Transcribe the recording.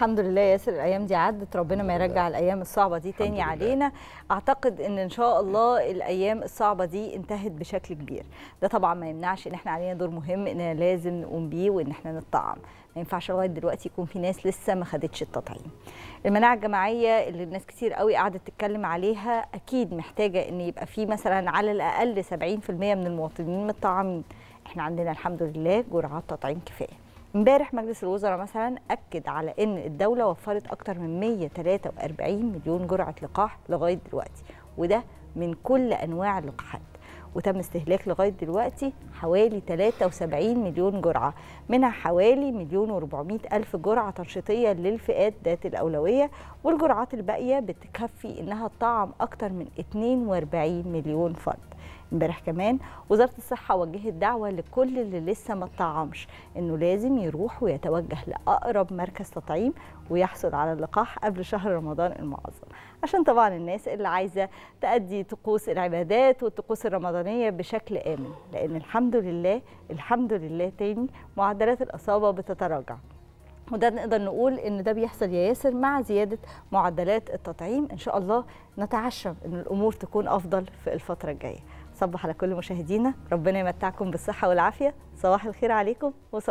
الحمد لله ياسر الايام دي عدت ربنا ما يرجع الايام الصعبه دي تاني علينا اعتقد ان ان شاء الله الايام الصعبه دي انتهت بشكل كبير ده طبعا ما يمنعش ان احنا علينا دور مهم ان لازم نقوم بيه وان احنا نطعم ما ينفعش لغايه دلوقتي يكون في ناس لسه ما خدتش التطعيم المناعه الجماعيه اللي الناس كتير قوي قعدت تتكلم عليها اكيد محتاجه ان يبقى في مثلا على الاقل 70% من المواطنين متطعمين احنا عندنا الحمد لله جرعات تطعيم كفايه امبارح مجلس الوزراء مثلا اكد على ان الدوله وفرت اكتر من 143 مليون جرعه لقاح لغايه دلوقتي وده من كل انواع اللقاحات وتم استهلاك لغايه دلوقتي حوالي 73 مليون جرعه منها حوالي مليون و400 الف جرعه تنشيطيه للفئات ذات الاولويه والجرعات الباقيه بتكفي انها تطعم اكتر من 42 مليون فرد امبارح كمان وزاره الصحه وجهت دعوه لكل اللي لسه ما اتطعمش انه لازم يروح ويتوجه لاقرب مركز تطعيم ويحصل على اللقاح قبل شهر رمضان المعظم عشان طبعا الناس اللي عايزه تأدي طقوس العبادات والطقوس الرمضانيه بشكل امن لان الحمد لله الحمد لله تاني معدلات الاصابه بتتراجع وده نقدر نقول ان ده بيحصل يا ياسر مع زياده معدلات التطعيم ان شاء الله نتعشم ان الامور تكون افضل في الفتره الجايه صبح على كل مشاهدينا ربنا يمتعكم بالصحه والعافيه صباح الخير عليكم وصباح